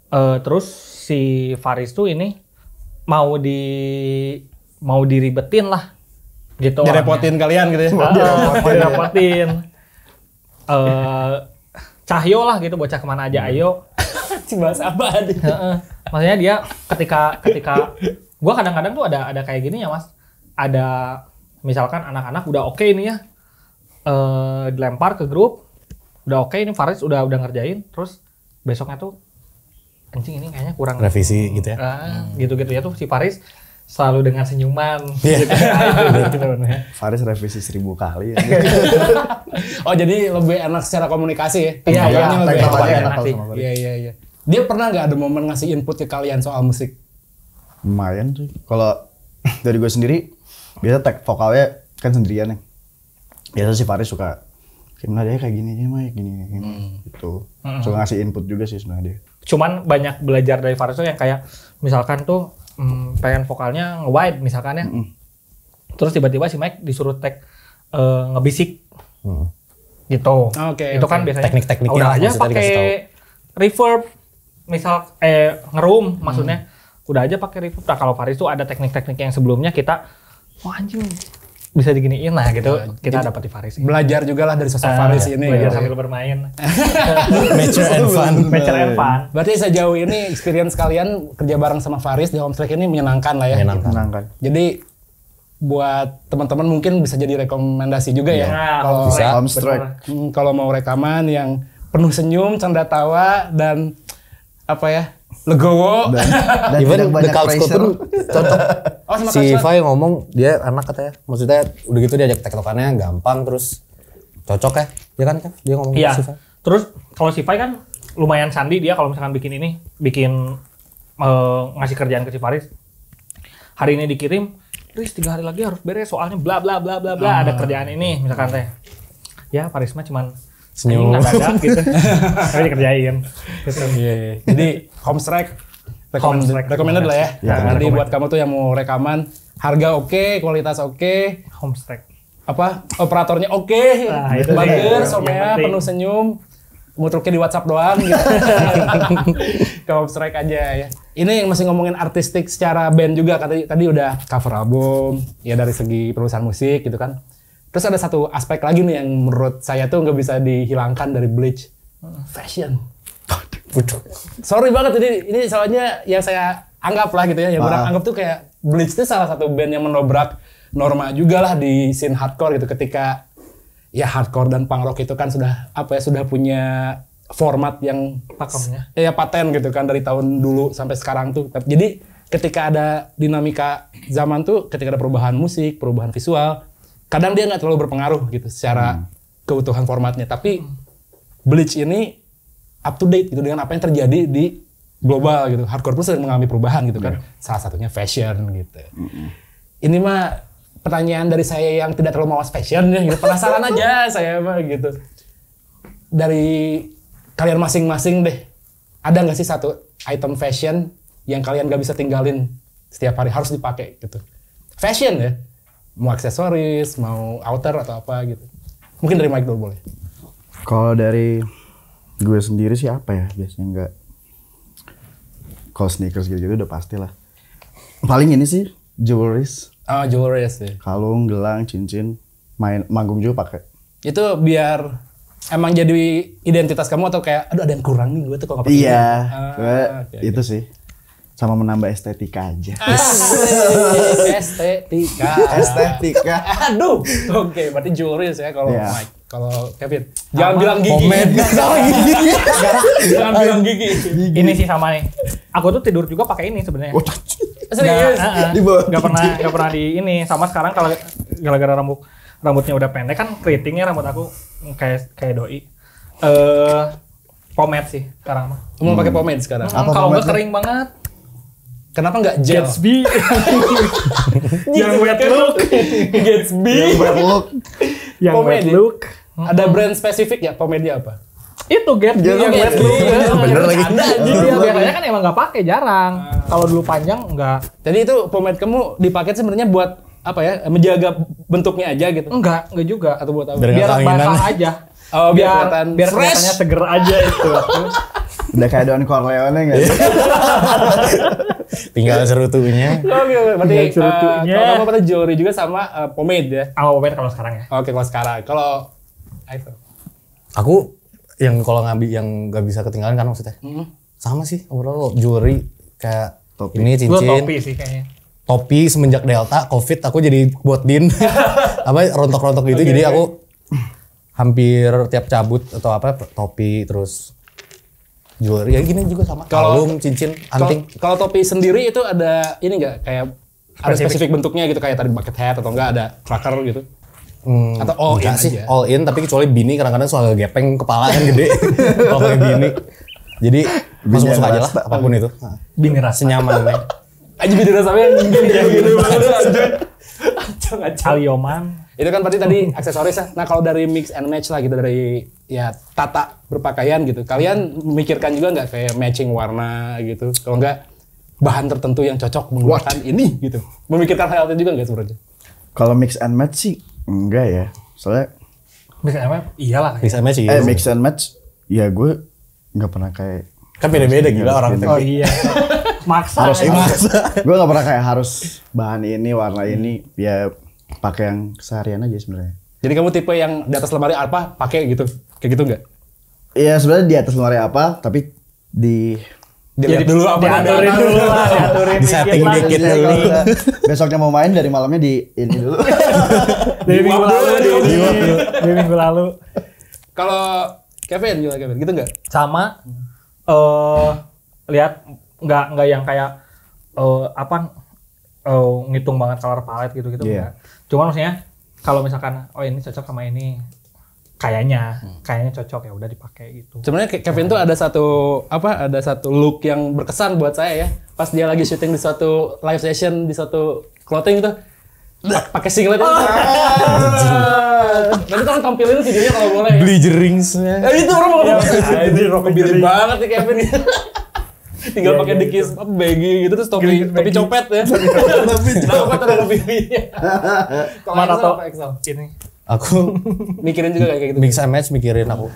Uh, terus si Faris tuh ini mau di mau diribetin lah gitu direpotin kalian gitu ya uh, mau iya. direpotin uh, cahyo lah gitu bocah kemana aja hmm. ayo bahas apa uh, maksudnya dia ketika ketika gue kadang-kadang tuh ada ada kayak gini ya mas ada misalkan anak-anak udah oke okay nih ya uh, dilempar ke grup udah oke okay, ini Faris udah udah ngerjain terus besoknya tuh anjing ini kayaknya kurang revisi gitu ya. Ah, gitu-gitu ya tuh si Paris selalu dengan senyuman. Iya. Gitu. Nah, ya. Faris revisi seribu kali. Ya. oh jadi lebih enak secara komunikasi ya? Iya, iya. Lebih enak. Iya, iya, iya. Dia pernah nggak ada momen ngasih input ke kalian soal musik? Lumayan sih. Kalau dari gue sendiri, biasa tag vokalnya kan sendirian ya. Biasa si Faris suka, gimana dia kayak gini, aja, Mike, gini, gini, hmm. gitu. Hmm. Suka ngasih input juga sih sebenarnya dia cuman banyak belajar dari Faris tuh yang kayak misalkan tuh mm, pengen vokalnya nge-wide misalkan ya. Mm. Terus tiba-tiba si Mike disuruh tag e, ngebisik. Mm. Gitu. Okay, itu okay. kan biasanya teknik-tekniknya udah aja pakai reverb misal eh ngerum mm. maksudnya. Udah aja pakai reverb. Nah, kalau Faris tuh ada teknik-teknik yang sebelumnya kita wah oh, anjing bisa diginiin lah gitu nah, kita dapat di Faris belajar juga lah dari sosok uh, Faris iya. ini belajar ya. sambil bermain mature and fun mature and fun berarti sejauh ini experience kalian kerja bareng sama Faris di Homestrek ini menyenangkan lah ya menyenangkan, menyenangkan. jadi buat teman-teman mungkin bisa jadi rekomendasi juga ya, iya, kalau bisa Homestrek hmm, kalau mau rekaman yang penuh senyum canda tawa dan apa ya legowo dan, dan even the Calsco pun contoh oh, si Fai ngomong dia anak katanya maksudnya udah gitu diajak tektokannya gampang terus cocok ya dia kan dia ngomong iya. si Fai terus kalau si Fai kan lumayan sandi dia kalau misalkan bikin ini bikin uh, ngasih kerjaan ke si Faris hari ini dikirim Riz tiga hari lagi harus beres soalnya bla bla bla bla bla uh. ada ah. kerjaan ini misalkan teh ya Faris mah cuman senyum ada gitu tapi dikerjain gitu. Iya, yeah, yeah. jadi home strike recommended, recommended lah ya, yeah, nanti jadi buat kamu tuh yang mau rekaman harga oke okay, kualitas oke okay. home strike apa operatornya oke okay, nah, somnya penuh senyum mutruknya di WhatsApp doang gitu. ke home strike aja ya. Ini yang masih ngomongin artistik secara band juga tadi tadi udah cover album ya dari segi perusahaan musik gitu kan. Terus ada satu aspek lagi nih yang menurut saya tuh nggak bisa dihilangkan dari Bleach. Fashion. Sorry banget jadi ini soalnya yang saya anggap lah gitu ya. Yang orang anggap tuh kayak Bleach tuh salah satu band yang menobrak norma juga lah di scene hardcore gitu ketika ya hardcore dan punk rock itu kan sudah apa ya sudah punya format yang pakemnya. Ya paten gitu kan dari tahun dulu sampai sekarang tuh. Jadi ketika ada dinamika zaman tuh ketika ada perubahan musik, perubahan visual, kadang dia nggak terlalu berpengaruh gitu secara hmm. keutuhan formatnya tapi Bleach ini up to date gitu dengan apa yang terjadi di global gitu hardcore plus sedang mengalami perubahan gitu kan yeah. salah satunya fashion gitu mm -hmm. ini mah pertanyaan dari saya yang tidak terlalu mawas fashion ya gitu. penasaran aja saya mah gitu dari kalian masing-masing deh ada nggak sih satu item fashion yang kalian gak bisa tinggalin setiap hari harus dipakai gitu fashion ya mau aksesoris, mau outer atau apa gitu. Mungkin dari Mike dulu boleh. Kalau dari gue sendiri sih apa ya biasanya nggak kalau sneakers gitu-gitu udah pasti lah. Paling ini sih jewelries. Ah oh, jewelries ya. Kalung, gelang, cincin, main manggung juga pakai. Itu biar emang jadi identitas kamu atau kayak aduh ada yang kurang nih gue tuh kalau nggak pakai. Iya, ah, okay, itu okay. sih sama menambah estetika aja. estetika. estetika. Aduh. Oke, okay, berarti jurus ya kalau yeah. Mike. Kalau Kevin, jangan bilang gigi. jangan gigi. jangan bilang gigi. gigi. Ini sih sama nih. Aku tuh tidur juga pakai ini sebenarnya. Oh, Serius? Nah, uh, uh, pernah gak pernah di ini. Sama sekarang kalau gara-gara rambut rambutnya udah pendek kan keritingnya rambut aku kayak kayak doi. Eh uh, pomade sih sekarang mah. Mau pakai hmm. pomade sekarang? Hmm, kalau nggak kering banget Kenapa nggak Gatsby? yang wet look, Gatsby. Yang wet look. Yang wet look. Hmm. Ada brand spesifik ya pomade apa? itu Gatsby yang wet look bener lagi ada jadi iya, biasanya kan emang nggak pakai jarang ah. kalau dulu panjang nggak jadi itu pomade kamu dipakai sebenarnya buat apa ya menjaga bentuknya aja gitu enggak enggak juga atau buat apa biar basah aja oh, biar biar, biar kelihatannya seger aja itu Udah kayak Don Corleone nggak? Tinggal serutunya. oke. berarti eh, serutunya. Uh, kalau kamu pada jewelry juga sama uh, pomade ya? Sama pomade kalau sekarang ya. Oke, kalau sekarang. Kalau iPhone. Aku yang kalau ngambil yang nggak bisa ketinggalan kan maksudnya. Mm -hmm. Sama sih overall jewelry kayak topi. ini cincin. Gua topi sih kayaknya topi semenjak delta covid aku jadi buat din apa rontok-rontok gitu okay, jadi okay. aku hampir tiap cabut atau apa topi terus jewelry ya gini juga sama kalo, kalung cincin anting kalau topi sendiri itu ada ini enggak kayak ada spesifik bentuknya gitu kayak tadi bucket hat atau enggak ada cracker gitu Hmm, atau all in sih, aja. all in tapi kecuali bini kadang-kadang suka gepeng kepala yang gede kalau pakai bini. Jadi masuk masuk aja lah apapun itu. Nah. Bini rasa nyaman. Ya. Aja bini rasanya iya, iya. bini bini banget. nggak acung. Alioman. Itu kan berarti tadi aksesoris ya. Nah kalau dari mix and match lah gitu dari ya tata berpakaian gitu. Kalian memikirkan juga nggak kayak matching warna gitu? Kalau nggak bahan tertentu yang cocok menggunakan ini gitu. Memikirkan hal itu juga nggak sebenarnya? Kalau mix and match sih enggak ya. Soalnya mix and match iyalah. Mix and match iya. Eh mix and match ya gue nggak pernah kayak kan beda-beda gila orang itu. Oh iya. maksa. Harus ya. maksa. gue nggak pernah kayak harus bahan ini warna ini ya pakai yang seharian aja sebenarnya. Jadi kamu tipe yang di atas lemari apa pakai gitu? Kayak gitu nggak? Iya sebenarnya di atas lemari apa tapi di Dilihat ya, dulu apa diaturin dulu lah, diaturin di setting dikit dulu. Besoknya mau main dari malamnya di ini dulu. dari minggu lalu, dari minggu lalu. Kalau Kevin juga Kevin? Gitu nggak? Sama. Eh uh, lihat nggak nggak yang kayak uh, apa uh, ngitung banget color palette gitu gitu yeah cuma maksudnya kalau misalkan oh ini cocok sama ini kayaknya hmm. kayaknya cocok ya udah dipakai itu Sebenarnya Kevin tuh ada satu apa ada satu look yang berkesan buat saya ya. Pas dia lagi syuting di suatu live session di suatu clothing tuh pakai singlet itu. Nanti ah. tolong kan tampilin videonya kalau boleh. Ya. Beli jeringsnya. Eh, itu orang mau iya, ngomong. Ini iya, iya, rockabilly banget nih Kevin. tinggal yeah, pakai yeah, dekis gitu. baggy gitu terus topi Green, ya. topi copet ya topi copet ada pipinya kalau Excel apa Excel ini aku mikirin juga kayak gitu mix and match mikirin aku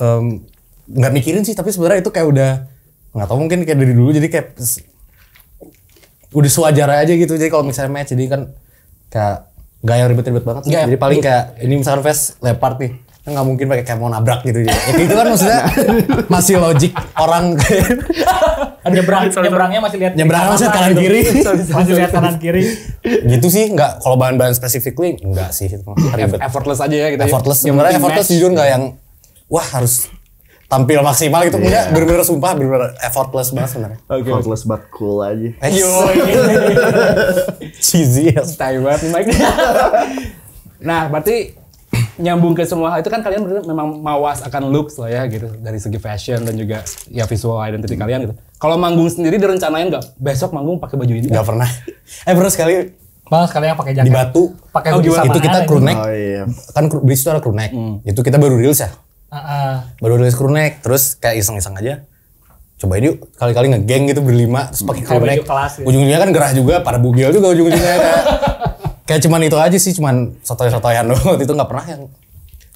um, mikirin sih tapi sebenarnya itu kayak udah nggak tau mungkin kayak dari dulu jadi kayak udah sewajar aja gitu jadi kalau misalnya match jadi kan kayak nggak yang ribet-ribet banget sih. Gak, jadi paling kayak ini misalnya Vest Leopard nih Kan nggak mungkin pakai kayak mau nabrak gitu ya. itu kan maksudnya nah. masih logik orang nyebrang nyebrangnya masih lihat nyebrang masih lihat gitu. kanan kiri masih lihat kanan kiri gitu sih nggak kalau bahan-bahan specifically nggak sih ribet effortless aja ya kita ya. effortless sebenarnya effortless jujur nggak yang wah harus tampil maksimal gitu punya yeah. bener-bener sumpah bener-bener effortless banget sebenarnya okay. effortless but cool aja eh, yo cheesy style banget Mike nah berarti nyambung ke semua hal itu kan kalian memang mawas akan looks lah ya gitu dari segi fashion dan juga ya visual identity hmm. kalian gitu. Kalau manggung sendiri direncanain nggak besok manggung pakai baju ini? Gak pernah. Eh pernah sekali Malah sekali yang pakai jaket. Di batu. Pakai oh, Itu kita crew neck. Oh, iya. Kan di itu ada crew neck. Hmm. Itu kita baru rilis ya. Uh, uh. Baru rilis crew neck. Terus kayak iseng-iseng aja coba yuk kali-kali ngegeng gitu berlima terus pakai crew neck. Gitu. Ujung-ujungnya kan gerah juga, Para bugil juga ujung-ujungnya. Kan. kayak cuman itu aja sih cuman sotoy-sotoyan doang itu nggak pernah yang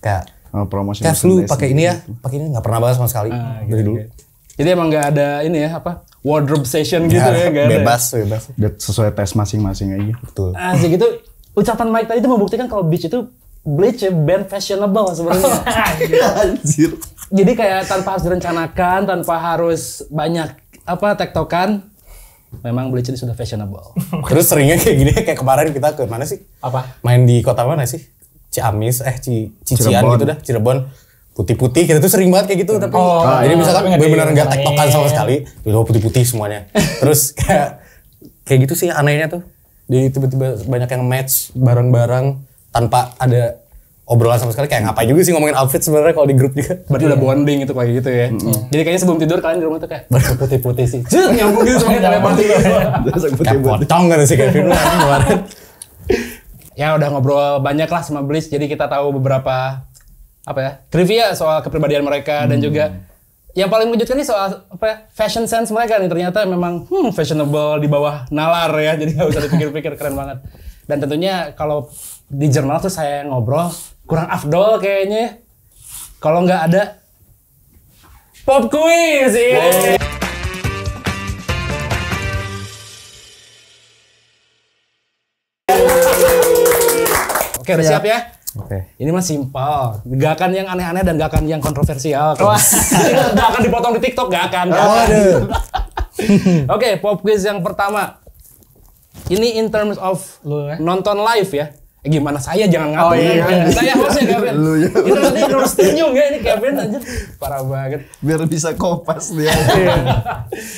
kayak oh, promosi kayak lu gitu. pakai ini ya pakai ini nggak pernah banget sama sekali ah, dari gitu, dulu gitu. jadi emang nggak ada ini ya apa wardrobe session gitu ya, ya gak bebas ada ya. bebas sesuai tes masing-masing aja betul ah sih gitu ucapan Mike tadi itu membuktikan kalau Beach itu Bleach ya band fashionable sebenarnya. Anjir. Jadi kayak tanpa harus direncanakan, tanpa harus banyak apa tektokan, memang Bleacher sudah fashionable. Terus seringnya kayak gini kayak kemarin kita ke mana sih? Apa? Main di kota mana sih? Ciamis eh Ci, Cician Cirebon. gitu dah, Cirebon. Putih-putih kita tuh sering banget kayak gitu hmm. tapi oh, bisa jadi iya. misalkan gue beneran gak tektokan sama sekali, udah putih-putih semuanya. Terus kayak kayak gitu sih anehnya tuh. Jadi tiba-tiba banyak yang match barang-barang tanpa ada obrolan sama sekali kayak ngapain juga sih ngomongin outfit sebenarnya kalau di grup juga berarti udah bonding itu kayak gitu ya jadi kayaknya sebelum tidur kalian di rumah tuh kayak putih-putih sih nyambung gitu sama kalian putih kayak potong kan sih Kevin? Kan kemarin ya udah ngobrol banyak lah sama Blitz jadi kita tahu beberapa apa ya trivia soal kepribadian mereka dan hmm. juga yang paling mengejutkan nih soal apa ya, fashion sense mereka nih ternyata memang hmm, fashionable di bawah nalar ya jadi nggak usah dipikir-pikir keren banget dan tentunya kalau di jurnal tuh saya ngobrol kurang afdol kayaknya ya. kalau nggak ada pop quiz wow. Iya. Oke, okay, udah siap ya? Oke. Okay. Ini mah simpel. Gak akan yang aneh-aneh dan gak akan yang kontroversial. Wah. gak akan dipotong di TikTok, gak akan. Gak Oke, okay, pop quiz yang pertama. Ini in terms of ya. nonton live ya. Eh, gimana saya jangan oh, ngatur oh, iya, iya. saya harusnya Kevin lu ya itu tinju senyum ya ini Kevin aja parah banget biar bisa kopas dia iya.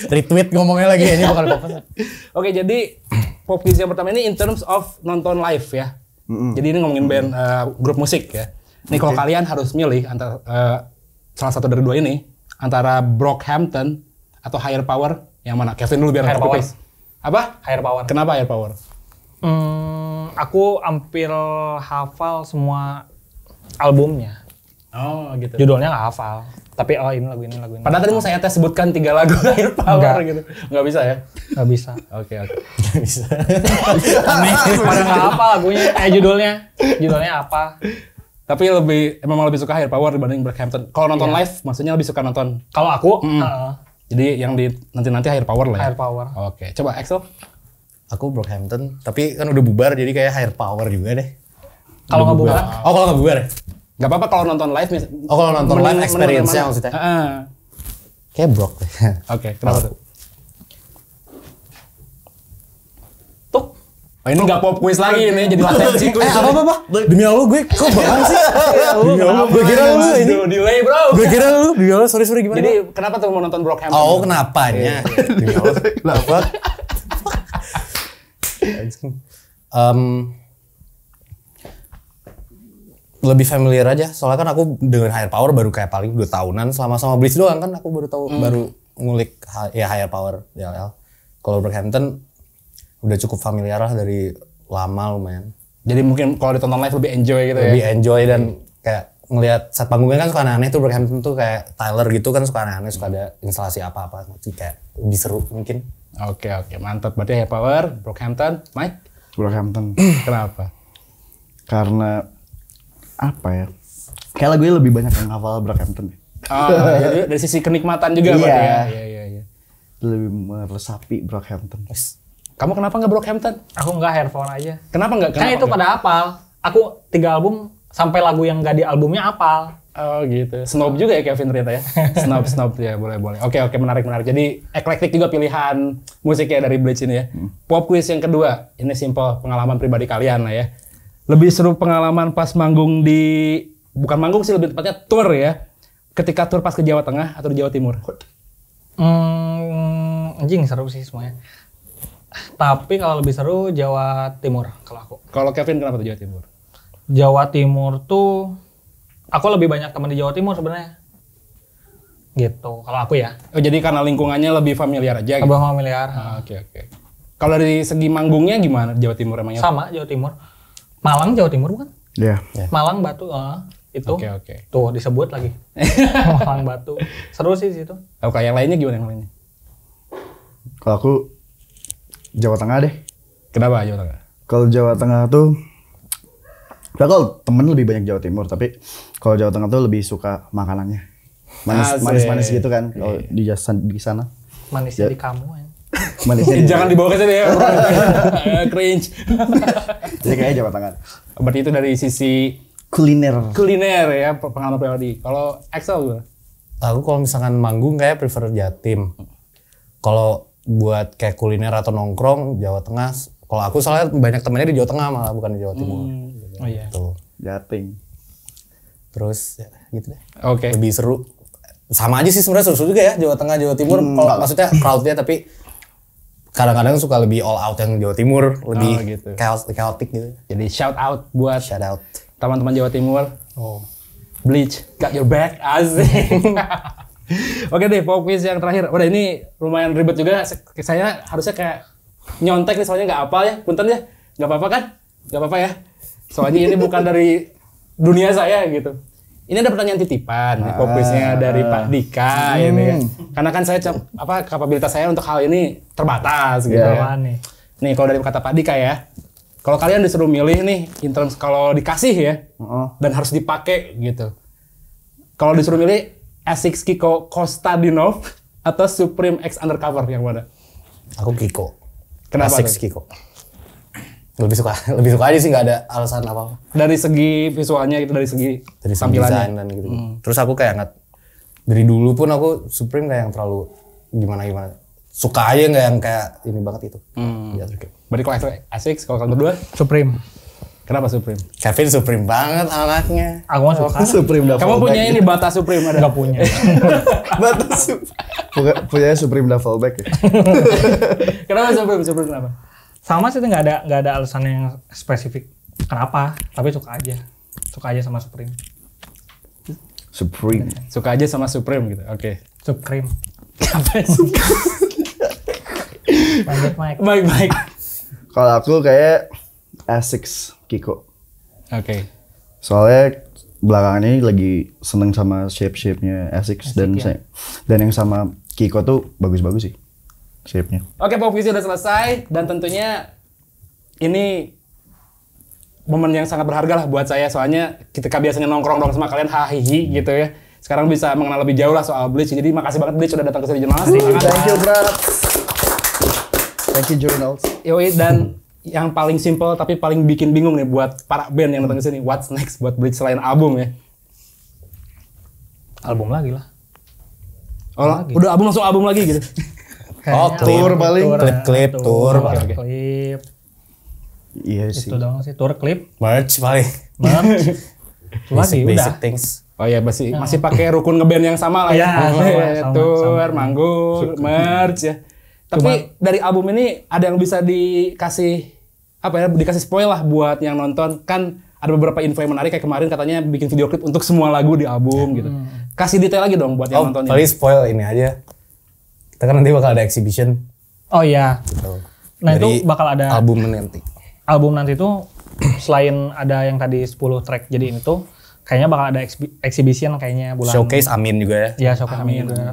retweet ngomongnya lagi ini bakal kopas oke jadi popis yang pertama ini in terms of nonton live ya mm-hmm. jadi ini ngomongin band mm-hmm. uh, grup musik ya ini okay. kalau kalian harus milih antara uh, salah satu dari dua ini antara Brockhampton atau Higher Power yang mana Kevin dulu biar higher Power apa Higher Power kenapa Higher Power hmm, aku hampir hafal semua albumnya. Oh gitu. Judulnya nggak hafal. Tapi oh ini lagu ini lagu ini. Padahal tadi mau saya tes sebutkan tiga lagu air power Enggak. gitu. Nggak bisa ya? Nggak bisa. Oke oke. Enggak bisa. Pada nggak hafal lagunya, eh judulnya, judulnya apa? Tapi lebih emang lebih suka Air Power dibanding Brockhampton. Kalau nonton yeah. live, maksudnya lebih suka nonton. Kalau aku, mm. uh, jadi yang di nanti nanti Air Power lah. Ya? Air Power. Oke, coba Axel aku Brockhampton tapi kan udah bubar jadi kayak higher power juga deh kalau nggak bubar. bubar oh kalau nggak bubar ya? nggak apa-apa kalau nonton live misalnya. oh kalau nonton live experience-nya maksudnya uh -uh. kayak Brock deh oke okay, kenapa tuh Oh, ini nggak pop quiz lagi ini jadi potensi quiz. Eh apa apa apa? Demi Allah gue kok banget sih? Iya, demi Allah gue kira lu ini. Delay bro. Gue kira lu demi Allah sorry sorry gimana? Jadi kenapa tuh mau nonton Brockhampton? Oh kenapanya? Iya, iya. Demi Allah kenapa? um, lebih familiar aja soalnya kan aku dengan higher power baru kayak paling dua tahunan selama sama Blitz doang kan aku baru tahu hmm. baru ngulik ya higher power ya, ya. kalau Brockhampton udah cukup familiar lah dari lama lumayan jadi mungkin kalau ditonton live lebih enjoy gitu lebih ya lebih enjoy dan kayak ngelihat saat panggungnya kan suka aneh-aneh tuh Brockhampton tuh kayak Tyler gitu kan suka aneh-aneh suka ada instalasi apa-apa kayak lebih seru mungkin Oke oke mantap. Berarti ya Power, Brockhampton, Mike. Brockhampton. Kenapa? Karena apa ya? Kayak lagunya lebih banyak yang hafal Brockhampton. Ya. Oh, iya. jadi dari sisi kenikmatan juga iya. berarti ya. Iya iya iya. Lebih meresapi Brockhampton. Kamu kenapa nggak Brockhampton? Aku nggak headphone aja. Kenapa nggak? Kan itu pada apal. Aku tiga album sampai lagu yang nggak di albumnya apal. Oh gitu. Snob juga ya Kevin ternyata ya. Snob snob ya boleh boleh. Oke oke menarik menarik. Jadi eklektik juga pilihan musiknya dari Bleach ini ya. Hmm. Pop quiz yang kedua ini simple pengalaman pribadi kalian lah ya. Lebih seru pengalaman pas manggung di bukan manggung sih lebih tepatnya tour ya. Ketika tour pas ke Jawa Tengah atau di Jawa Timur. Hmm, anjing seru sih semuanya. Tapi kalau lebih seru Jawa Timur kalau aku. Kalau Kevin kenapa tuh Jawa Timur? Jawa Timur tuh aku lebih banyak teman di Jawa Timur sebenarnya gitu kalau aku ya oh, jadi karena lingkungannya lebih familiar aja gitu? lebih gitu? familiar oke ah, oke okay, okay. kalau dari segi manggungnya gimana Jawa Timur emangnya sama Jawa Timur Malang Jawa Timur bukan Iya. Yeah. Malang Batu uh, itu oke okay, oke okay. tuh disebut lagi Malang Batu seru sih situ oh, kayak yang lainnya gimana yang lainnya kalau aku Jawa Tengah deh kenapa Jawa Tengah kalau Jawa Tengah tuh kalau temen lebih banyak Jawa Timur, tapi kalau Jawa Tengah tuh lebih suka makanannya. Manis, manis-manis gitu kan kalau di jasan di sana. Manisnya di kamu ya. Manisnya di Jangan dibawa ke sini ya. Cringe. Jadi kayak Jawa Tengah. Berarti itu dari sisi kuliner. Kuliner ya pengalaman pribadi. Kalau Excel gue? Aku kalau misalkan manggung kayak prefer Jatim. Kalau buat kayak kuliner atau nongkrong Jawa Tengah, kalau aku soalnya banyak temennya di Jawa Tengah malah bukan di Jawa Timur. Hmm. Oh iya. Tuh. Gitu. Jating. Terus ya, gitu deh. Oke. Okay. Lebih seru. Sama aja sih sebenarnya seru, seru juga ya Jawa Tengah Jawa Timur. Hmm, kalau maksudnya crowdnya tapi kadang-kadang suka lebih all out yang Jawa Timur, oh, lebih oh, gitu. chaos, chaotic gitu. Jadi shout out buat shout out teman-teman Jawa Timur. Oh. Bleach, got your back, asing. Oke deh, pop yang terakhir. Udah ini lumayan ribet juga. Saya harusnya kayak nyontek nih soalnya nggak apa ya. Punten ya, nggak apa-apa kan? Nggak apa-apa ya. Soalnya ini bukan dari dunia saya gitu. Ini ada pertanyaan titipan, ah, fokusnya dari Pak Dika hmm. ini. Ya. Karena kan saya apa kapabilitas saya untuk hal ini terbatas gitu. Yeah. Ya. Nih, kalau dari kata Pak Dika ya, kalau kalian disuruh milih nih, in terms kalau dikasih ya, uh-uh. dan harus dipakai gitu. Kalau disuruh milih Asics Kiko Kostadinov atau Supreme X Undercover yang mana? Aku Kiko. Kenapa? Asics Kiko lebih suka lebih suka aja sih nggak ada alasan apa apa dari segi visualnya gitu dari segi dari tampilannya dan gitu hmm. terus aku kayak nggak dari dulu pun aku Supreme kayak yang terlalu gimana gimana suka aja nggak yang kayak ini banget itu hmm. ya, okay. berarti kalau asik kalau kalian berdua Supreme Kenapa Supreme? Kevin Supreme banget anaknya. Aku mau suka. Supreme Kamu punya ini bata Supreme ada? Gak punya. batas Supreme. Punya Supreme back ya? kenapa Supreme? Supreme kenapa? sama sih nggak ada nggak ada alasan yang spesifik kenapa tapi suka aja suka aja sama Supreme Supreme suka aja sama Supreme gitu oke okay. Supreme apa lanjut baik baik kalau aku kayak Asics Kiko oke okay. soalnya belakangan ini lagi seneng sama shape shape nya Asics, dan ya? dan yang sama Kiko tuh bagus-bagus sih shape-nya. Oke, pop quiz udah selesai dan tentunya ini momen yang sangat berharga lah buat saya soalnya kita biasanya nongkrong dong sama kalian hahihi gitu ya sekarang bisa mengenal lebih jauh lah soal Bleach jadi makasih banget Bleach sudah datang ke sini jurnal thank you bro. thank you journals yoi dan yang paling simple tapi paling bikin bingung nih buat para band yang datang ke sini what's next buat Bleach selain album ya album lagi lah oh, lagi. udah album masuk album lagi gitu Kan oh, tour paling. Klip-klip, tour. Klip. Iya sih. Itu dong sih, tour klip. Merch paling. Merch. Cuma sih udah. Basic things. Oh ya masih nah. masih pakai rukun ngeband yang sama lah ya. ya sama, sama, tour, sama. manggung, merch ya. Tapi Cuma, dari album ini ada yang bisa dikasih apa ya dikasih spoil lah buat yang nonton kan ada beberapa info yang menarik kayak kemarin katanya bikin video klip untuk semua lagu di album gitu. hmm. gitu. Kasih detail lagi dong buat yang oh, ini. Oh, spoil ini aja. Kita kan nanti bakal ada exhibition. Oh iya. Gitu. Nah Dari itu bakal ada album nanti. Album nanti itu selain ada yang tadi 10 track jadi ini tuh kayaknya bakal ada exhibition kayaknya bulan showcase Amin juga ya. Iya, showcase Amin. amin juga.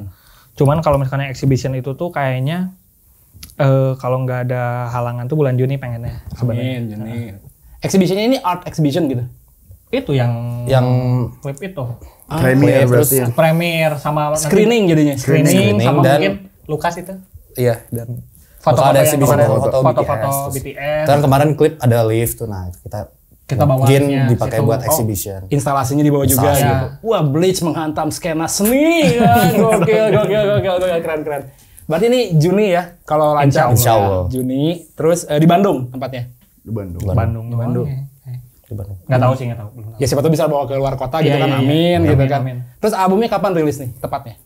Cuman kalau misalnya exhibition itu tuh kayaknya uh, kalau nggak ada halangan tuh bulan Juni pengennya sebenarnya. Amin, Juni. Nah. Exhibitionnya ini art exhibition gitu. Itu yang yang web itu. Ah, premier iya, ya. premier sama screening jadinya. Screening, screening sama dan mungkin Lukas itu? Iya dan foto-foto ada kemarin. foto-foto BTS. BTS. Terus kemarin klip ada lift tuh nah kita kita bawa mungkin dipakai situ. buat oh, exhibition. Oh, instalasinya dibawa juga gitu. Ya. Wah, Bleach menghantam skena seni. Ya. gokil, gokil, gokil, gokil, keren, keren. Berarti ini Juni ya kalau lancar. Insya Allah. Ya. Juni, terus eh, di Bandung tempatnya. Di Bandung. Bandung. Di Bandung. Di oh, Bandung. Iya, iya, iya. Gak tahu sih, gak tahu. Ya siapa tuh bisa bawa ke luar kota gitu kan, amin, amin gitu kan. Amin. Terus albumnya kapan rilis nih tepatnya?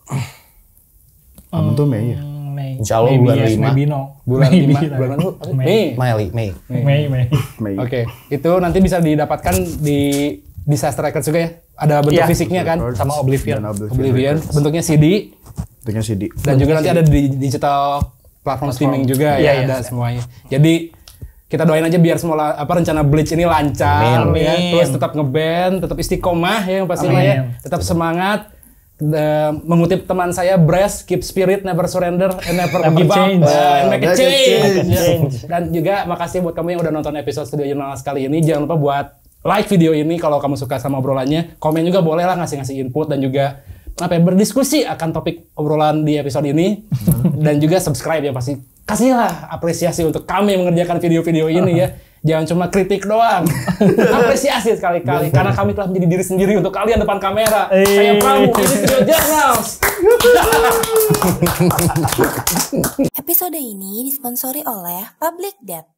Kamu tuh Mei ya? Hmm, Mei. Insya Allah bulan yes, lima. Maybe no. Bulan maybe lima. Bulan itu Mei. Mei. Mei. Mei. Mei. Mei. Oke, itu nanti bisa didapatkan di Disaster Records juga ya? Ada bentuk yeah. fisiknya kan sama Oblivion. Oblivion. Oblivion. Bentuknya CD. Bentuknya CD. Dan juga nanti ada di digital platform, streaming juga ya, ya ada semuanya. Jadi kita doain aja biar semua apa rencana Bleach ini lancar Amin. ya. Terus tetap ngeband, tetap istiqomah ya yang pastinya ya. Tetap semangat the, mengutip teman saya Bres keep spirit never surrender and never, never give change. up nah, and make a change. change. Dan juga makasih buat kamu yang udah nonton episode Studio jurnal kali ini. Jangan lupa buat like video ini kalau kamu suka sama obrolannya. Komen juga boleh lah ngasih-ngasih input dan juga apa ya, berdiskusi akan topik obrolan di episode ini mm-hmm. dan juga subscribe ya pasti kasihlah apresiasi untuk kami mengerjakan video-video ini ya Jangan cuma kritik doang. Apresiasi sekali-kali karena kami telah menjadi diri sendiri untuk kalian depan kamera. Eee. Eh. Saya Pramu, ini Studio Journals. Episode ini disponsori oleh Public Debt.